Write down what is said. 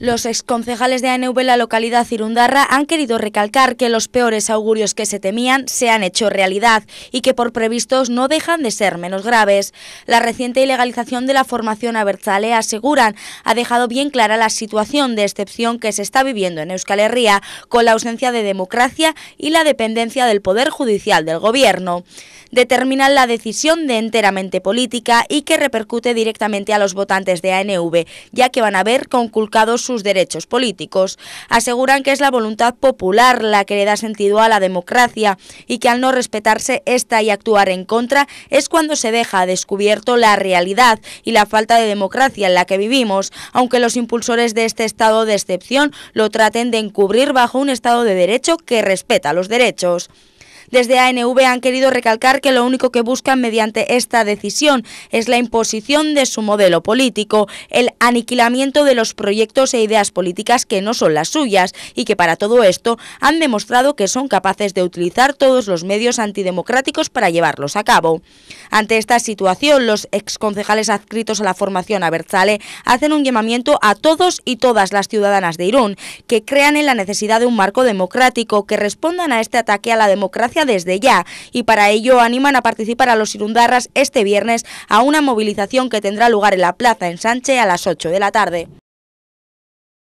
Los exconcejales de ANV en la localidad Cirundarra han querido recalcar que los peores augurios que se temían se han hecho realidad y que por previstos no dejan de ser menos graves. La reciente ilegalización de la formación Abertzale, aseguran, ha dejado bien clara la situación de excepción que se está viviendo en Euskal Herria, con la ausencia de democracia y la dependencia del Poder Judicial del Gobierno. Determinan la decisión de enteramente política y que repercute directamente a los votantes de ANV, ya que van a ver conculcados sus derechos políticos. Aseguran que es la voluntad popular la que le da sentido a la democracia y que al no respetarse esta y actuar en contra es cuando se deja descubierto la realidad y la falta de democracia en la que vivimos, aunque los impulsores de este estado de excepción lo traten de encubrir bajo un estado de derecho que respeta los derechos. Desde ANV han querido recalcar que lo único que buscan mediante esta decisión es la imposición de su modelo político, el aniquilamiento de los proyectos e ideas políticas que no son las suyas y que para todo esto han demostrado que son capaces de utilizar todos los medios antidemocráticos para llevarlos a cabo. Ante esta situación, los exconcejales adscritos a la formación Abertzale hacen un llamamiento a todos y todas las ciudadanas de Irún que crean en la necesidad de un marco democrático que respondan a este ataque a la democracia desde ya y para ello animan a participar a los irundarras este viernes a una movilización que tendrá lugar en la Plaza en Sánchez a las 8 de la tarde.